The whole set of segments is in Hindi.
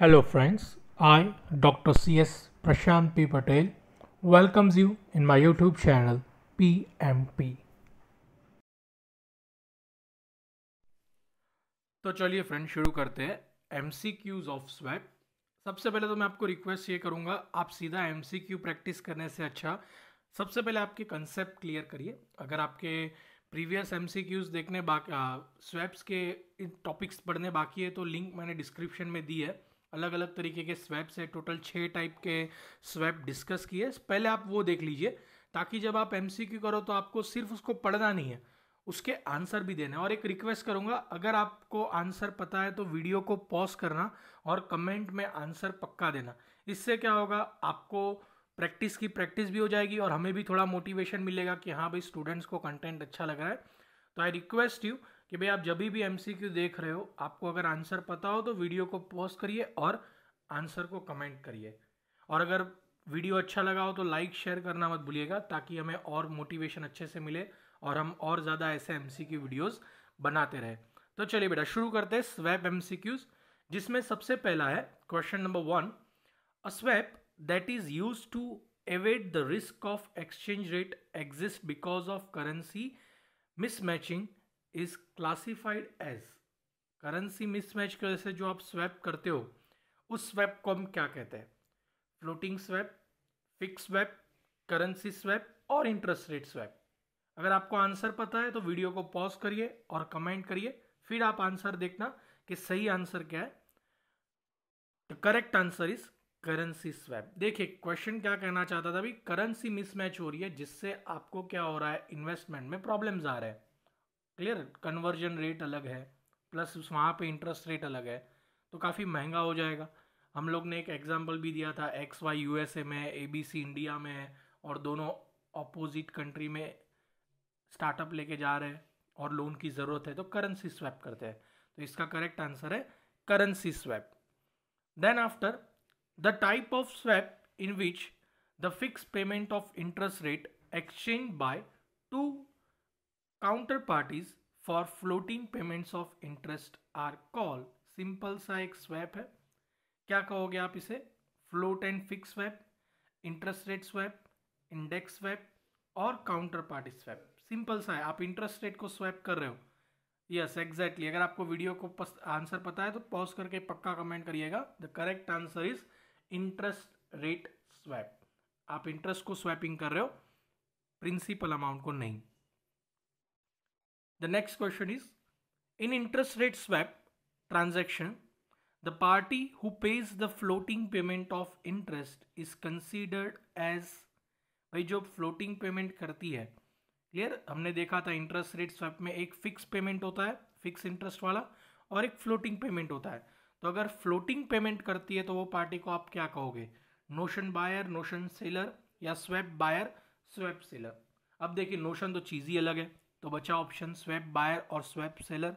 Hello friends, I Dr. C.S. Prashant P. Patel welcomes you in my YouTube channel PMP. तो चलिए फ्रेंड शुरू करते हैं M C Qs of swap सबसे पहले तो मैं आपको रिक्वेस्ट ये करूँगा आप सीधा एम सी क्यू प्रैक्टिस करने से अच्छा सबसे पहले आपके कंसेप्ट क्लियर करिए अगर आपके प्रीवियस एम सी क्यूज़ देखने बाकी स्वैप्स के टॉपिक्स पढ़ने बाकी है तो लिंक मैंने डिस्क्रिप्शन में दी है अलग अलग तरीके के स्वैप्स हैं टोटल छः टाइप के स्वैप डिस्कस किए पहले आप वो देख लीजिए ताकि जब आप एम करो तो आपको सिर्फ उसको पढ़ना नहीं है उसके आंसर भी देना है और एक रिक्वेस्ट करूँगा अगर आपको आंसर पता है तो वीडियो को पॉज करना और कमेंट में आंसर पक्का देना इससे क्या होगा आपको प्रैक्टिस की प्रैक्टिस भी हो जाएगी और हमें भी थोड़ा मोटिवेशन मिलेगा कि हाँ भाई स्टूडेंट्स को कंटेंट अच्छा लग रहा है तो आई रिक्वेस्ट यू कि भाई आप जब भी एम देख रहे हो आपको अगर आंसर पता हो तो वीडियो को पॉज करिए और आंसर को कमेंट करिए और अगर वीडियो अच्छा लगा हो तो लाइक शेयर करना मत भूलिएगा ताकि हमें और मोटिवेशन अच्छे से मिले और हम और ज़्यादा ऐसे एम सी वीडियोज़ बनाते रहे तो चलिए बेटा शुरू करते हैं स्वैप एम जिसमें सबसे पहला है question number one a swap that is use to avoid the risk of exchange rate exist because of currency mismatching is classified as currency mismatch की वजह से जो आप स्वैप करते हो उस स्वैप को हम क्या कहते हैं floating swap fix swap currency swap और इंटरेस्ट रेट स्वैप अगर आपको आंसर पता है तो वीडियो को पॉज करिए और कमेंट करिए फिर आप आंसर देखना कि सही आंसर क्या है तो correct answer is currency swap देखिए क्वेश्चन क्या कहना चाहता था भाई करेंसी मिसमैच हो रही है जिससे आपको क्या हो रहा है इन्वेस्टमेंट में प्रॉब्लम्स आ रहे हैं क्लियर कन्वर्जन रेट अलग है प्लस उस वहाँ पर इंटरेस्ट रेट अलग है तो काफ़ी महंगा हो जाएगा हम लोग ने एक एग्जाम्पल भी दिया था X Y U S A में ए बी सी इंडिया में है और दोनों अपोजिट कंट्री में स्टार्टअप लेके जा रहे हैं और लोन की ज़रूरत है तो करेंसी स्वैप करते हैं तो इसका करेक्ट आंसर है currency swap then after the type of swap in which the fix payment of interest rate exchange by two counter parties for floating payments of interest are call simple सा एक स्वैप है क्या कहोगे आप इसे float and fix swap interest rate swap index swap और काउंटर पार्टी स्वैप सिंपल सा है आप इंटरेस्ट रेट को स्वैप कर रहे हो यस एग्जैक्टली अगर आपको वीडियो को आंसर पता है तो पॉज करके पक्का कमेंट करिएगा the correct answer is interest rate swap आप इंटरेस्ट को स्वैपिंग कर रहे हो प्रिंसिपल अमाउंट को नहीं The next question is In interest rate swap transaction, the party who pays the floating payment of interest is considered as भाई जो फ्लोटिंग पेमेंट करती है क्लियर हमने देखा था इंटरेस्ट रेट स्वैप में एक फिक्स पेमेंट होता है फिक्स इंटरेस्ट वाला और एक फ्लोटिंग पेमेंट होता है तो अगर फ्लोटिंग पेमेंट करती है तो वो पार्टी को आप क्या कहोगे नोशन बायर नोशन सेलर या स्वैप बायर स्वैप सेलर अब देखिए नोशन तो चीज़ ही अलग है तो बचा ऑप्शन स्वैप बायर और swap seller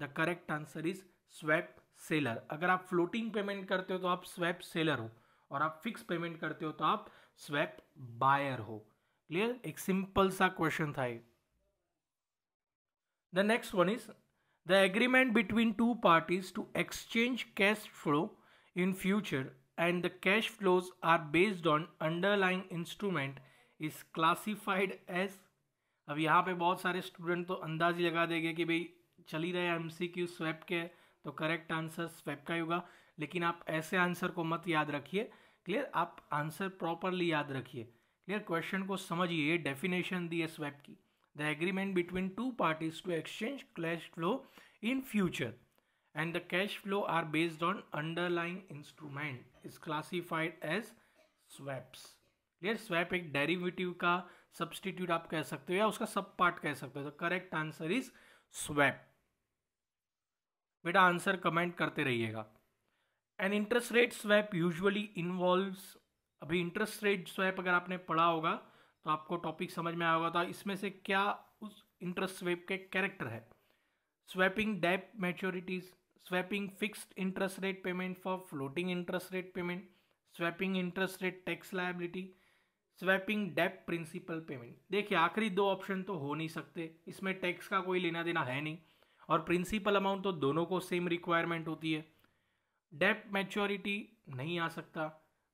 the correct answer is swap seller अगर आप फ्लोटिंग पेमेंट करते हो तो आप स्वैप सेलर हो और आप फिक्स पेमेंट करते हो तो आप स्वैप बायर हो क्लियर एक सिंपल सा क्वेश्चन था ये the next one is the agreement between two parties to exchange cash flow in future and the cash flows are based on underlying instrument is classified as अब यहाँ पे बहुत सारे स्टूडेंट तो अंदाज ही लगा देंगे कि भाई चल ही रहे एम सी क्यू स्वैप के तो करेक्ट आंसर स्वैप का ही होगा लेकिन आप ऐसे आंसर को मत याद रखिए क्लियर आप आंसर प्रॉपरली याद रखिए क्लियर क्वेश्चन को समझिए डेफिनेशन दी है स्वैप की the agreement between two parties to exchange cash flow in future and the cash flow are based on underlying instrument is classified as swaps clear swap एक डेरिवेटिव का सब्सटीट्यूट आप कह सकते हो या उसका सब पार्ट कह सकते हो तो करेक्ट आंसर इज स्वैप बेटा आंसर कमेंट करते रहिएगा an interest rate swap usually involves अभी इंटरेस्ट रेट स्वैप अगर आपने पढ़ा होगा तो आपको टॉपिक समझ में आया होगा तो इसमें से क्या उस इंटरेस्ट स्वैप के कैरेक्टर है swapping debt maturities swapping fixed interest rate payment for floating interest rate payment swapping interest rate tax liability swapping डेप्ट प्रिंसिपल पेमेंट देखिए आखिरी दो ऑप्शन तो हो नहीं सकते इसमें टैक्स का कोई लेना देना है नहीं और प्रिंसिपल अमाउंट तो दोनों को सेम रिक्वायरमेंट होती है डेप मैच्योरिटी नहीं आ सकता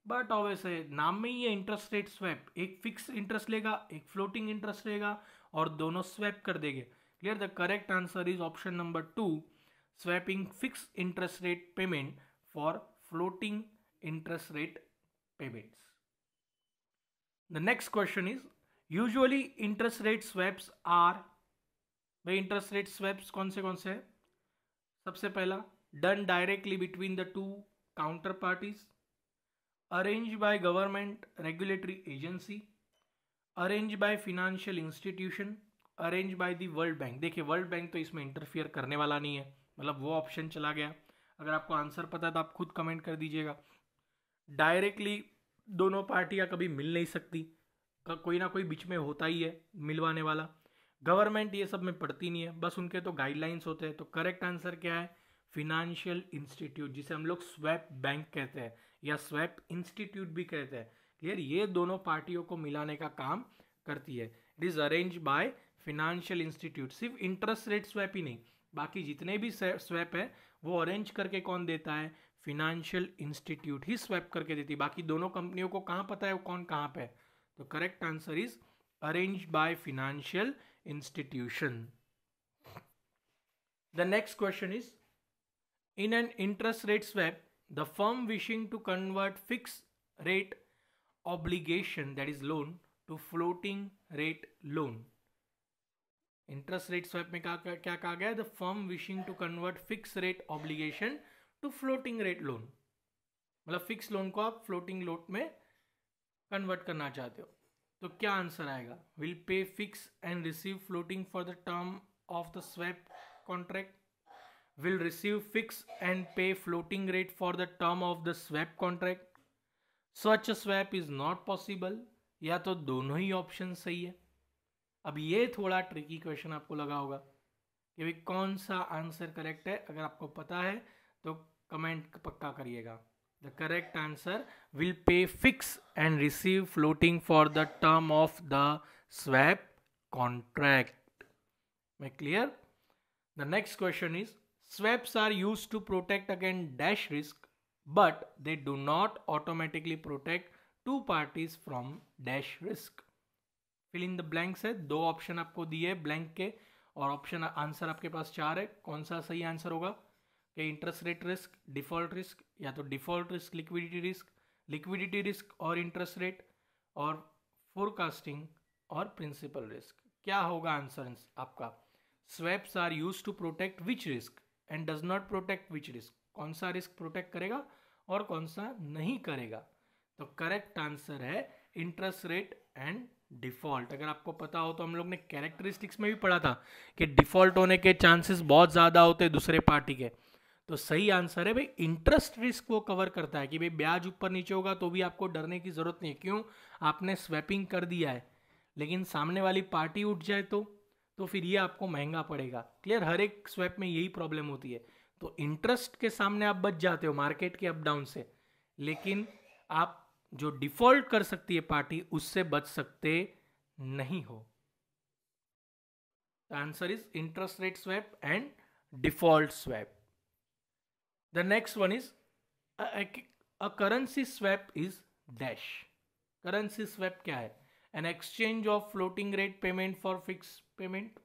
बट ऑब्वियस है नाम में ही है इंटरेस्ट रेट स्वैप एक फिक्स इंटरेस्ट लेगा एक फ्लोटिंग इंटरेस्ट लेगा और दोनों स्वैप कर देंगे clear the correct answer is option number two swapping fix interest rate payment for floating interest rate payments The next question is usually interest rate swaps are भाई इंटरेस्ट रेट स्वेप्स कौन से कौन से हैं सबसे पहला done directly between the two counter parties arrange by government regulatory agency arrange by financial institution arrange by the World Bank देखिए वर्ल्ड बैंक तो इसमें इंटरफियर करने वाला नहीं है मतलब वो ऑप्शन चला गया अगर आपको आंसर पता है तो आप खुद कमेंट कर दीजिएगा डायरेक्टली दोनों पार्टियां कभी मिल नहीं सकती कोई ना कोई बीच में होता ही है मिलवाने वाला गवर्नमेंट ये सब में पड़ती नहीं है बस उनके तो गाइडलाइंस होते हैं तो करेक्ट आंसर क्या है फिनेंशियल इंस्टीट्यूट जिसे हम लोग स्वैप बैंक कहते हैं या स्वैप इंस्टीट्यूट भी कहते हैं क्लियर ये दोनों पार्टियों को मिलाने का काम करती है it is arrange by financial institute सिर्फ इंटरेस्ट रेट स्वैप ही नहीं बाकी जितने भी स्वैप है वो अरेंज करके कौन देता है फिनेंशियल इंस्टीट्यूट ही स्वैप करके देती है बाकी दोनों कंपनियों को कहाँ पता है वो कौन कहाँ पे है तो correct answer is arrange by financial institution the next question is in an interest rate swap the firm wishing to convert fix rate obligation that is loan to floating rate loan interest rate swap में क्या क्या कहा गया है the firm wishing to convert fix rate obligation to floating rate loan मतलब फिक्स लोन को आप फ्लोटिंग लोन में कन्वर्ट करना चाहते हो तो क्या आंसर आएगा will pay fix and receive floating for the term of the swap contract will receive fix and pay floating rate for the term of the swap contract स्वच्छ स्वैप इज नॉट पॉसिबल या तो दोनों ही ऑप्शन सही है अब ये थोड़ा ट्रिकी क्वेश्चन आपको लगा होगा कि भाई कौन सा आंसर करेक्ट है अगर आपको पता है तो कमेंट पक्का करिएगा the correct answer will pay fix and receive floating for the term of the swap contract मैं clear the next question is swaps are used to protect against dash risk but they do not automatically protect two parties from dash risk fill in the blanks है दो ऑप्शन आपको दिए ब्लैंक के और ऑप्शन आंसर आपके पास चार है कौन सा सही आंसर होगा कि interest rate risk default risk या तो default risk liquidity risk liquidity risk और इंटरेस्ट रेट और फोरकास्टिंग और प्रिंसिपल रिस्क क्या होगा आंसर आपका swaps are used to protect which risk and does not protect which risk कौन सा रिस्क प्रोटेक्ट करेगा और कौन सा नहीं करेगा तो करेक्ट आंसर है इंटरेस्ट रेट एंड डिफ़ॉल्ट अगर आपको पता हो तो हम लोग ने कैरेक्टरिस्टिक्स में भी पढ़ा था कि डिफ़ॉल्ट होने के चांसेस बहुत ज़्यादा होते हैं दूसरे पार्टी के तो सही आंसर है भाई इंटरेस्ट रिस्क वो कवर करता है कि भाई ब्याज ऊपर नीचे होगा तो भी आपको डरने की ज़रूरत नहीं है क्यों आपने स्वैपिंग कर दिया है लेकिन सामने वाली पार्टी उठ जाए तो तो फिर ये आपको महंगा पड़ेगा क्लियर हर एक स्वैप में यही प्रॉब्लम होती है तो इंटरेस्ट के सामने आप बच जाते हो मार्केट के अप डाउन से लेकिन आप जो डिफॉल्ट कर सकती है पार्टी उससे बच सकते नहीं हो answer is interest rate swap and default swap the next one is a currency swap is dash currency swap क्या है an exchange of floating rate payment for fix payment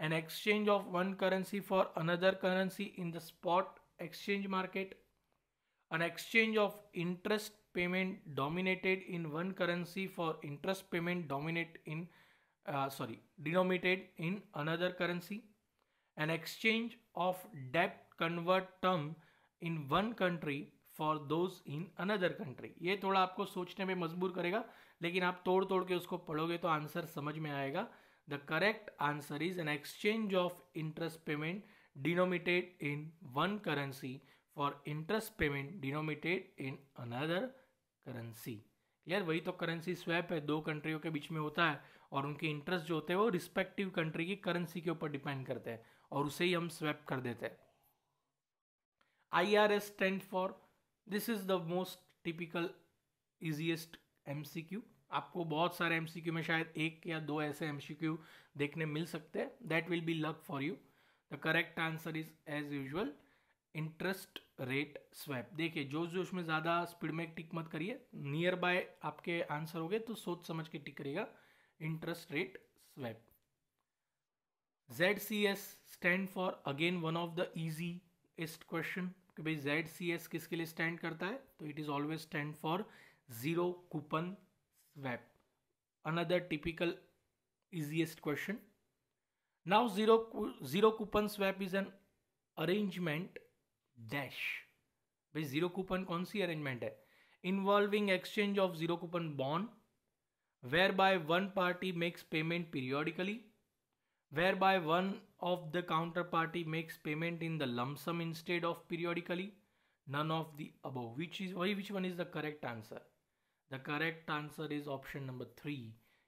an exchange of one currency for another currency in the spot exchange market an exchange of interest payment dominated in one currency for interest payment dominate in uh, sorry denominated in another currency an exchange of debt convert term in one country for those in another country ये थोड़ा आपको सोचने में मजबूर करेगा लेकिन आप तोड़ तोड़ के उसको पढ़ोगे तो आंसर समझ में आएगा the correct answer is an exchange of interest payment denominated in one currency for interest payment denominated in another currency clear वही तो करेंसी स्वैप है दो कंट्रियों के बीच में होता है और उनके इंटरेस्ट जो होते हैं वो रिस्पेक्टिव कंट्री की करेंसी के ऊपर डिपेंड करते हैं और उसे ही हम स्वैप कर देते हैं I R S stand for this is the most typical easiest M C Q आपको बहुत सारे एम सी क्यू में शायद एक या दो ऐसे एम सी क्यू देखने मिल सकते हैं that will be luck for you the correct answer is as usual interest rate swap देखिए जोश जोश में ज़्यादा स्पीड में टिक मत करिए नियर बाय आपके आंसर हो गए तो सोच समझ के टिक करिएगा interest rate swap Z C S stand for again one of the easiest question कि भाई जेड सी एस किसके लिए स्टैंड करता है तो it is always stand for zero coupon swap another typical easiest question now zero zero coupon swap is an arrangement dash भाई जीरो कूपन कौन सी अरेंजमेंट है involving exchange of zero coupon bond whereby one party makes payment periodically whereby one of the counter party makes payment in the lump sum instead of periodically none of the above which is वही which one is the correct answer the correct answer is option number three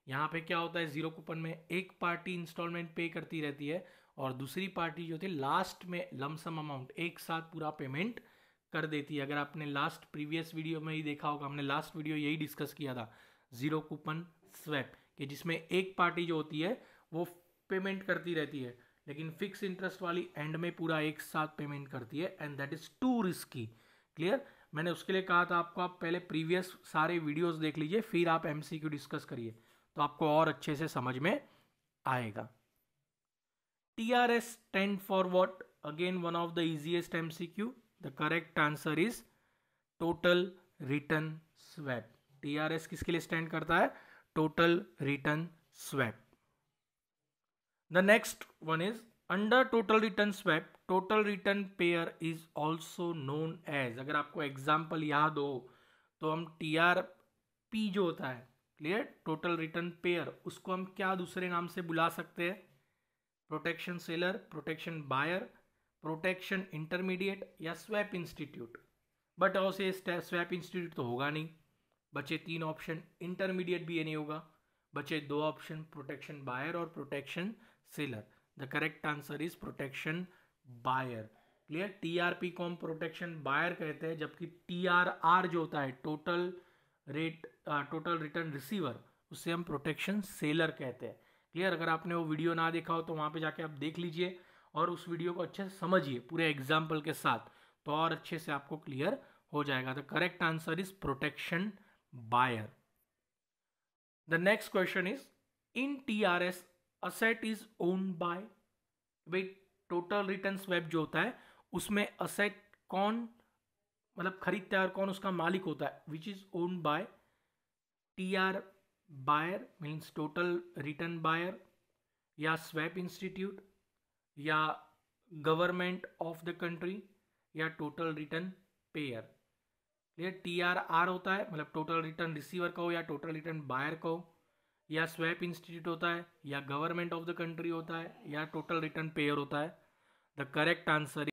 यहाँ पे क्या होता है जीरो कूपन में एक पार्टी इंस्टॉलमेंट पे करती रहती है और दूसरी पार्टी जो थी लास्ट में लमसम अमाउंट एक साथ पूरा पेमेंट कर देती है अगर आपने लास्ट प्रीवियस वीडियो में ही देखा होगा हमने लास्ट वीडियो यही डिस्कस किया था ज़ीरो कूपन स्वैप कि जिसमें एक पार्टी जो होती है वो पेमेंट करती रहती है लेकिन फिक्स इंटरेस्ट वाली एंड में पूरा एक साथ पेमेंट करती है and that is too risky clear मैंने उसके लिए कहा था आपको आप पहले प्रीवियस सारे वीडियोस देख लीजिए फिर आप एमसीक्यू डिस्कस करिए तो आपको और अच्छे से समझ में आएगा TRS stand for what? Again, one of the easiest MCQ. The correct answer is total return swap. TRS किसके लिए stand करता है? Total return swap. The next one is under total return swap, total return pair is also known as. अगर आपको example याद हो तो हम TRP जो होता है क्लियर टोटल रिटर्न पेयर उसको हम क्या दूसरे नाम से बुला सकते हैं protection seller protection buyer protection intermediate या स्वैप इंस्टीट्यूट बट से स्वैप इंस्टीट्यूट तो होगा नहीं बचे तीन ऑप्शन इंटरमीडिएट भी ये नहीं होगा बचे दो ऑप्शन प्रोटेक्शन बायर और protection seller the correct answer is protection buyer clear T R P कॉम प्रोटेक्शन बायर कहते हैं जबकि टी आर आर जो होता है total rate total return receiver उसे हम प्रोटेक्शन सेलर कहते हैं क्लियर अगर आपने वो वीडियो ना देखा हो तो वहाँ पे जाके आप देख लीजिए और उस वीडियो को अच्छे से समझिए पूरे एग्जाम्पल के साथ तो और अच्छे से आपको क्लियर हो जाएगा the correct answer is protection buyer the next question is in T R S asset is own by भाई टोटल रिटर्न वेब जो होता है उसमें असेट कौन मतलब खरीदता है और कौन उसका मालिक होता है which is own by T R buyer means total return buyer या स्वैप इंस्टीट्यूट या गवर्नमेंट ऑफ द कंट्री या total return payer clear T R R होता है मतलब टोटल रिटर्न रिसीवर का हो या टोटल रिटर्न बायर का हो या स्वैप इंस्टीट्यूट होता है या गवर्नमेंट ऑफ द कंट्री होता है या टोटल रिटर्न पेयर होता है द करेक्ट आंसर